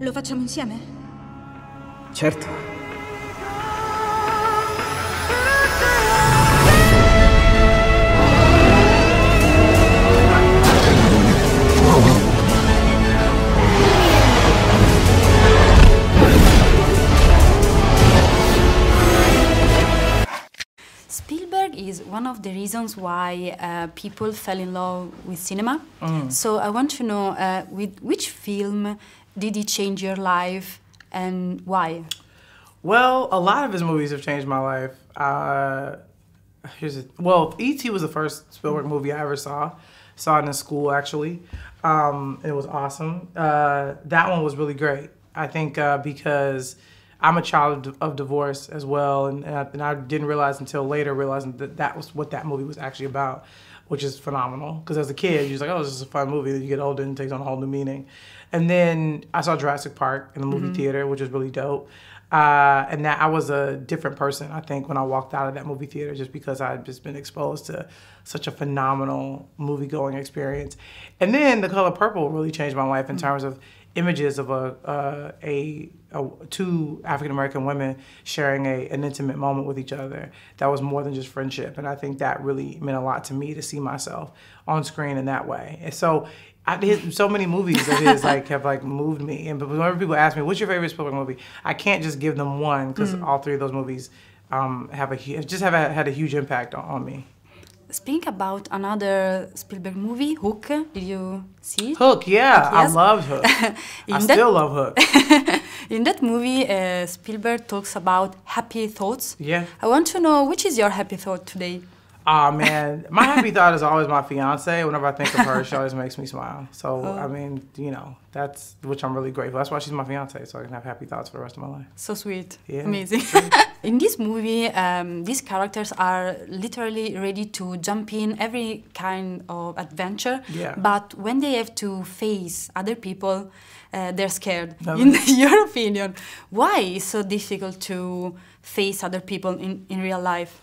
Lo facciamo insieme? Certo. Spielberg is one of the reasons why uh, people fell in love with cinema. Mm. So I want to know uh, with which film did it change your life and why? Well, a lot of his movies have changed my life. Uh, here's a, well, E.T. was the first Spielberg movie I ever saw. Saw it in school actually. Um, it was awesome. Uh, that one was really great. I think uh, because I'm a child of, of divorce as well, and, and I, and, I, didn't realize until later realizing that that was what that movie was actually about which is phenomenal. Because as a kid, you're like, oh, this is a fun movie. Then you get older and it takes on a whole new meaning. And then I saw Jurassic Park in the movie mm-hmm. theater, which was really dope. Uh, and that I was a different person, I think, when I walked out of that movie theater, just because I would just been exposed to such a phenomenal movie going experience. And then The Color Purple really changed my life in mm-hmm. terms of images of a, uh, a, a, two African American women sharing a, an intimate moment with each other. That was more than just friendship, and I think that really meant a lot to me to see myself on screen in that way. And so, I, his, so many movies of his like have like moved me. And whenever people ask me, "What's your favorite Spielberg movie?" I can't just give them one because mm. all three of those movies um, have a just have a, had a huge impact on, on me. Speaking about another Spielberg movie, Hook, did you see it? Hook, yeah, yes. I love Hook. I still love Hook. in that movie, uh, Spielberg talks about happy thoughts. Yeah. I want to know which is your happy thought today? Oh man, my happy thought is always my fiance. Whenever I think of her, she always makes me smile. So oh. I mean, you know, that's which I'm really grateful. That's why she's my fiance, so I can have happy thoughts for the rest of my life. So sweet, yeah. amazing. in this movie, um, these characters are literally ready to jump in every kind of adventure. Yeah. But when they have to face other people, uh, they're scared. In your opinion, why is so difficult to face other people in, in real life?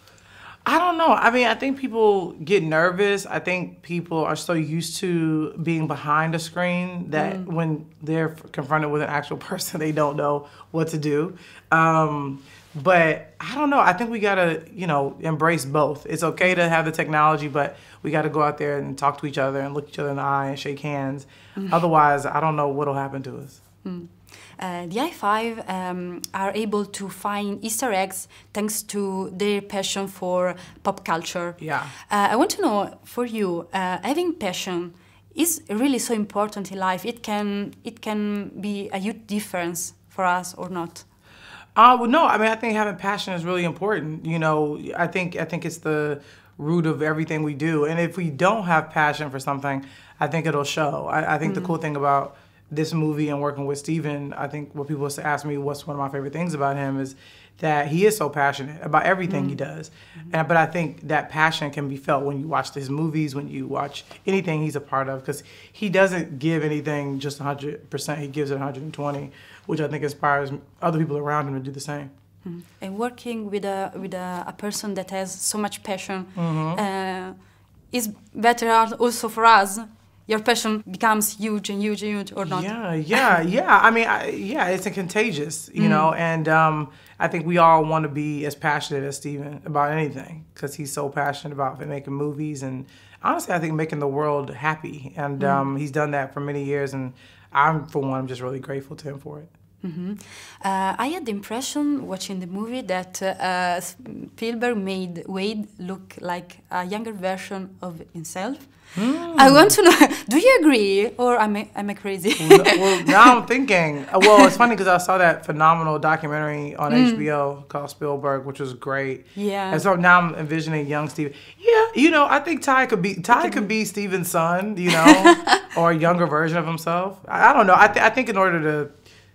I don't know. I mean, I think people get nervous. I think people are so used to being behind a screen that mm. when they're confronted with an actual person, they don't know what to do. Um, but I don't know. I think we gotta, you know, embrace both. It's okay to have the technology, but we gotta go out there and talk to each other and look each other in the eye and shake hands. Mm. Otherwise, I don't know what'll happen to us. Uh, the i5 um, are able to find Easter eggs thanks to their passion for pop culture. Yeah. Uh, I want to know for you, uh, having passion is really so important in life. It can it can be a huge difference for us or not. Uh, well, no. I mean, I think having passion is really important. You know, I think I think it's the root of everything we do. And if we don't have passion for something, I think it'll show. I, I think mm. the cool thing about this movie and working with Steven, I think what people ask me what's one of my favorite things about him is that he is so passionate about everything mm-hmm. he does. Mm-hmm. And, but I think that passion can be felt when you watch his movies, when you watch anything he's a part of, because he doesn't give anything just 100%, he gives it 120, which I think inspires other people around him to do the same. Mm-hmm. And working with a with a, a, person that has so much passion mm-hmm. uh, is better also for us your passion becomes huge and huge and huge or not. Yeah, yeah, yeah. I mean, I, yeah, it's a contagious, you mm. know, and um, I think we all want to be as passionate as Steven about anything because he's so passionate about making movies and honestly, I think making the world happy. And mm. um, he's done that for many years, and I'm, for one, I'm just really grateful to him for it. Mm-hmm. Uh, I had the impression watching the movie that uh, uh Spielberg made Wade look like a younger version of himself. Mm. I want to know, do you agree or am I, am I crazy? well, now I'm thinking. Uh, well, it's funny because I saw that phenomenal documentary on mm. HBO called Spielberg, which was great. Yeah. And so now I'm envisioning young Steven. Yeah, you know, I think Ty could be Ty could be Steven's son, you know, or a younger version of himself. I, I don't know. I, th- I think in order to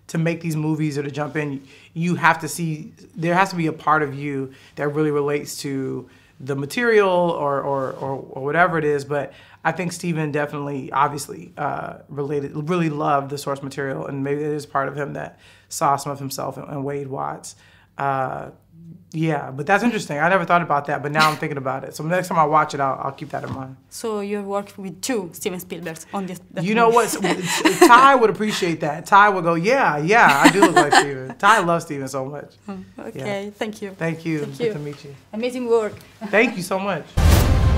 to make these movies or to jump in, you have to see there has to be a part of you that really relates to the material or or, or, or whatever it is. But I think Steven definitely, obviously, uh, related really loved the source material, and maybe it is part of him that saw some of himself in, Wade Watts. Uh, yeah, but that's interesting. I never thought about that, but now I'm thinking about it. So next time I watch it, I'll, I'll keep that in mind. So you have worked with two Steven Spielbergs on this. You know what? Ty would appreciate that. Ty would go, yeah, yeah, I do look like Steven. Ty loves Steven so much. Hmm, okay, yeah. thank you. Thank you. Thank you. to meet you. Amazing work. Thank you so much.